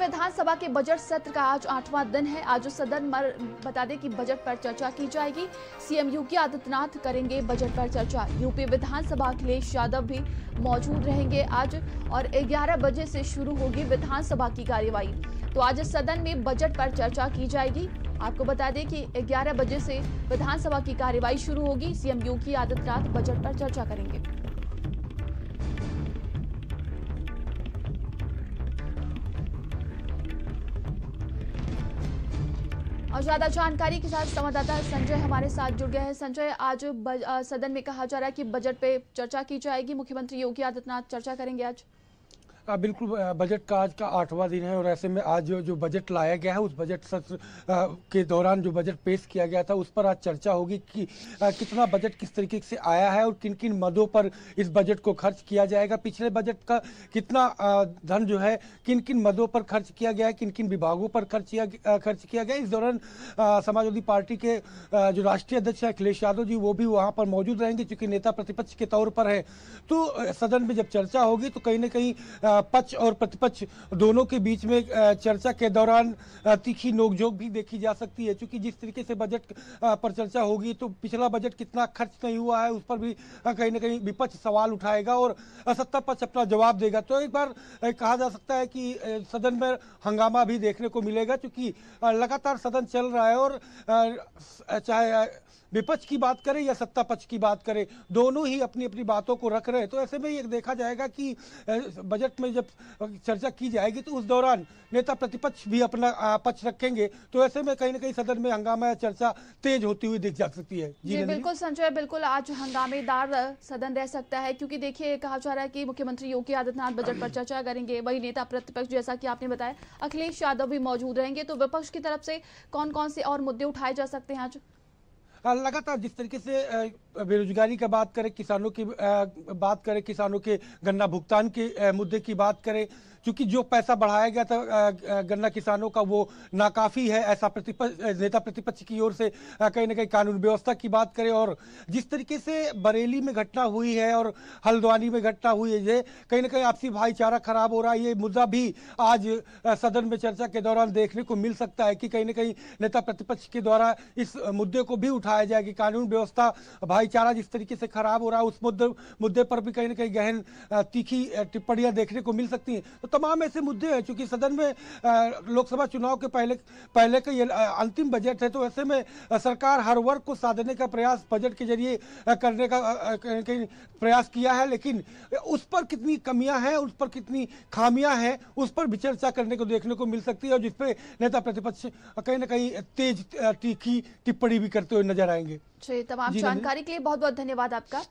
विधानसभा के बजट सत्र का आज आठवां दिन है आज सदन मर बता दें कि बजट पर चर्चा की जाएगी सीएम योगी आदित्यनाथ करेंगे बजट पर चर्चा यूपी विधानसभा अखिलेश यादव भी मौजूद रहेंगे आज और 11 बजे से शुरू होगी विधानसभा की कार्यवाही तो आज सदन में बजट पर चर्चा की जाएगी आपको बता दें कि 11 बजे से विधानसभा की कार्यवाही शुरू होगी सीएम योगी आदित्यनाथ बजट पर चर्चा करेंगे और ज्यादा जानकारी के साथ संवाददाता संजय हमारे साथ जुड़ गए हैं संजय आज सदन में कहा जा रहा है कि बजट पे चर्चा की जाएगी मुख्यमंत्री योगी आदित्यनाथ चर्चा करेंगे आज बिल्कुल बजट का आज का आठवां दिन है और ऐसे में आज जो जो बजट लाया गया है उस बजट सत्र के दौरान जो बजट पेश किया गया था उस पर आज चर्चा होगी कि कितना बजट किस तरीके से आया है और किन किन मदों पर इस बजट को खर्च किया जाएगा पिछले बजट का कितना धन जो है किन किन मदों पर खर्च किया गया है किन किन विभागों पर खर्च किया खर्च किया गया इस दौरान समाजवादी पार्टी के जो राष्ट्रीय अध्यक्ष अखिलेश यादव जी वो भी वहाँ पर मौजूद रहेंगे चूंकि नेता प्रतिपक्ष के तौर पर है तो सदन में जब चर्चा होगी तो कहीं ना कहीं पक्ष और प्रतिपक्ष दोनों के बीच में चर्चा के दौरान तीखी नोकझोंक भी देखी जा सकती है क्योंकि जिस तरीके से बजट पर चर्चा होगी तो पिछला बजट कितना खर्च नहीं हुआ है उस पर भी कहीं ना कहीं विपक्ष सवाल उठाएगा और सत्ता पक्ष अपना जवाब देगा तो एक बार कहा जा सकता है कि सदन में हंगामा भी देखने को मिलेगा क्योंकि लगातार सदन चल रहा है और चाहे विपक्ष की बात करे या सत्ता पक्ष की बात करे दोनों ही अपनी अपनी बातों को रख रहे हैं तो ऐसे में ये देखा जाएगा कि बजट में जब चर्चा की जाएगी तो उस दौरान नेता प्रतिपक्ष भी अपना पक्ष रखेंगे तो ऐसे में कहीं ना कहीं सदन में हंगामा या चर्चा तेज होती हुई दिख जा सकती है जी, जी बिल्कुल संजय बिल्कुल आज हंगामेदार सदन रह सकता है क्योंकि देखिए कहा जा रहा है कि मुख्यमंत्री योगी आदित्यनाथ बजट पर चर्चा करेंगे वही नेता प्रतिपक्ष जैसा कि आपने बताया अखिलेश यादव भी मौजूद रहेंगे तो विपक्ष की तरफ से कौन कौन से और मुद्दे उठाए जा सकते हैं आज हाँ, लगातार जिस तरीके से बेरोजगारी का बात करें किसानों की बात करें किसानों के गन्ना भुगतान के मुद्दे की बात करें क्योंकि जो पैसा बढ़ाया गया था गन्ना किसानों का वो नाकाफी है ऐसा प्रतिपक्ष नेता प्रतिपक्ष की ओर से कहीं ना कहीं कानून व्यवस्था की बात करें और जिस तरीके से बरेली में घटना हुई है और हल्द्वानी में घटना हुई है ये कहीं ना कहीं आपसी भाईचारा खराब हो रहा है ये मुद्दा भी आज सदन में चर्चा के दौरान देखने को मिल सकता है कि कहीं ना कहीं नेता प्रतिपक्ष के द्वारा इस मुद्दे को भी उठा दिखाया जाए कि कानून व्यवस्था भाईचारा जिस तरीके से खराब हो रहा है उस मुद्दे मुद्दे पर भी कहीं ना कहीं गहन तीखी टिप्पणियां देखने को मिल सकती हैं तो तमाम ऐसे मुद्दे हैं चूंकि सदन में लोकसभा चुनाव के पहले पहले का ये अंतिम बजट है तो ऐसे में सरकार हर वर्ग को साधने का प्रयास बजट के जरिए करने का कहीं प्रयास किया है लेकिन उस पर कितनी कमियां हैं उस पर कितनी खामियां हैं उस पर भी चर्चा करने को देखने को मिल सकती है और जिसपे नेता प्रतिपक्ष कहीं ना कहीं तेज तीखी टिप्पणी भी करते हुए नजर नजर आएंगे जी तमाम जानकारी के लिए बहुत बहुत धन्यवाद आपका